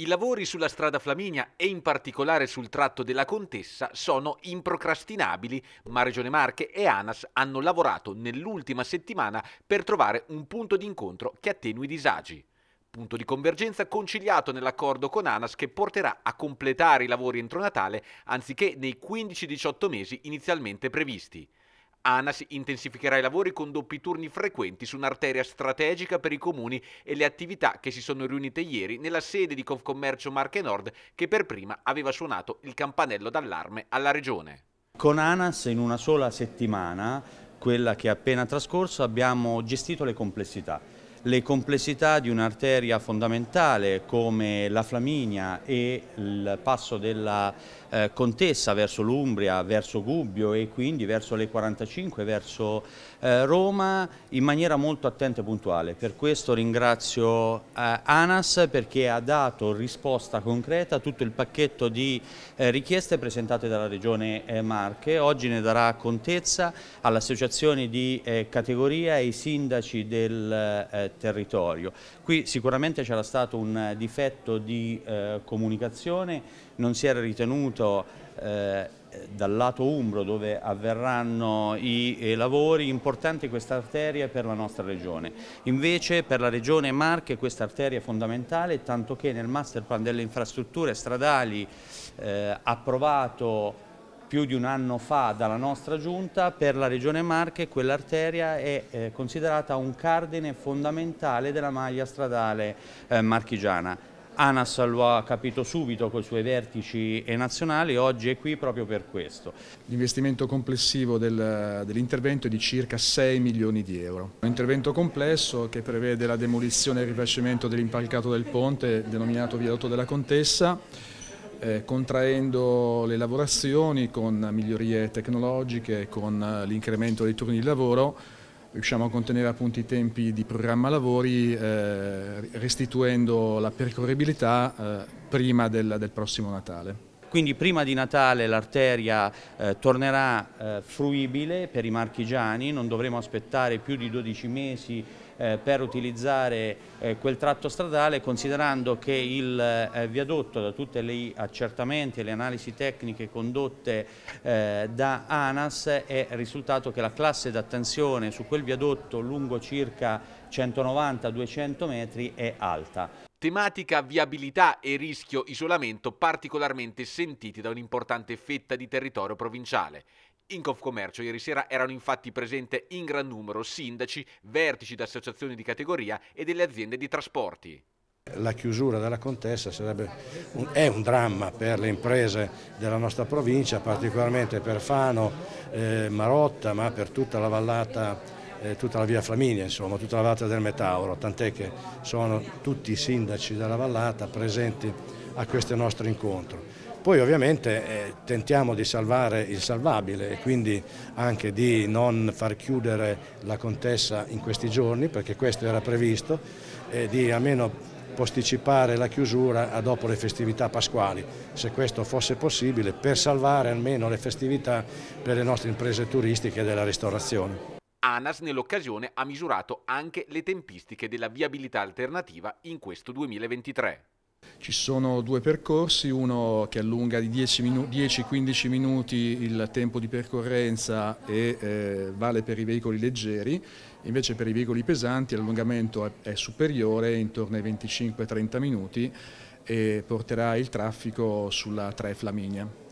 I lavori sulla strada Flaminia e in particolare sul tratto della Contessa sono improcrastinabili, ma Regione Marche e ANAS hanno lavorato nell'ultima settimana per trovare un punto d'incontro che attenui i disagi. Punto di convergenza conciliato nell'accordo con ANAS che porterà a completare i lavori entro Natale anziché nei 15-18 mesi inizialmente previsti. ANAS intensificherà i lavori con doppi turni frequenti su un'arteria strategica per i comuni e le attività che si sono riunite ieri nella sede di Confcommercio Marche Nord che per prima aveva suonato il campanello d'allarme alla regione. Con ANAS in una sola settimana, quella che è appena trascorsa, abbiamo gestito le complessità le complessità di un'arteria fondamentale come la Flaminia e il passo della eh, Contessa verso l'Umbria, verso Gubbio e quindi verso le 45, verso eh, Roma in maniera molto attenta e puntuale. Per questo ringrazio eh, ANAS perché ha dato risposta concreta a tutto il pacchetto di eh, richieste presentate dalla Regione eh, Marche. Oggi ne darà contezza all'associazione associazioni di eh, categoria e ai sindaci del territorio. Qui sicuramente c'era stato un difetto di eh, comunicazione, non si era ritenuto eh, dal lato umbro dove avverranno i, i lavori importante questa arteria per la nostra regione. Invece per la regione Marche questa arteria è fondamentale tanto che nel master plan delle infrastrutture stradali eh, approvato più di un anno fa dalla nostra giunta, per la Regione Marche quell'arteria è eh, considerata un cardine fondamentale della maglia stradale eh, marchigiana. Anas lo ha capito subito con i suoi vertici e nazionali, oggi è qui proprio per questo. L'investimento complessivo del, dell'intervento è di circa 6 milioni di euro. Un intervento complesso che prevede la demolizione e il rifacimento dell'impalcato del ponte, denominato viadotto della Contessa, eh, contraendo le lavorazioni con migliorie tecnologiche, con eh, l'incremento dei turni di lavoro, riusciamo a contenere appunto i tempi di programma lavori eh, restituendo la percorribilità eh, prima del, del prossimo Natale quindi prima di Natale l'arteria eh, tornerà eh, fruibile per i marchigiani, non dovremo aspettare più di 12 mesi eh, per utilizzare eh, quel tratto stradale considerando che il eh, viadotto da tutti gli accertamenti e le analisi tecniche condotte eh, da ANAS è risultato che la classe d'attenzione su quel viadotto lungo circa 190-200 metri è alta tematica viabilità e rischio isolamento particolarmente sentiti da un'importante fetta di territorio provinciale. In Confcommercio ieri sera erano infatti presenti in gran numero sindaci, vertici d'associazioni di categoria e delle aziende di trasporti. La chiusura della contessa un, è un dramma per le imprese della nostra provincia, particolarmente per Fano, eh, Marotta, ma per tutta la vallata eh, tutta la via Flaminia, insomma, tutta la vallata del Metauro, tant'è che sono tutti i sindaci della vallata presenti a questo nostro incontro. Poi ovviamente eh, tentiamo di salvare il salvabile e quindi anche di non far chiudere la contessa in questi giorni perché questo era previsto e di almeno posticipare la chiusura a dopo le festività pasquali, se questo fosse possibile, per salvare almeno le festività per le nostre imprese turistiche della ristorazione. ANAS nell'occasione ha misurato anche le tempistiche della viabilità alternativa in questo 2023. Ci sono due percorsi, uno che allunga di 10-15 minuti il tempo di percorrenza e eh, vale per i veicoli leggeri, invece per i veicoli pesanti l'allungamento è, è superiore, intorno ai 25-30 minuti e porterà il traffico sulla 3 Flaminia.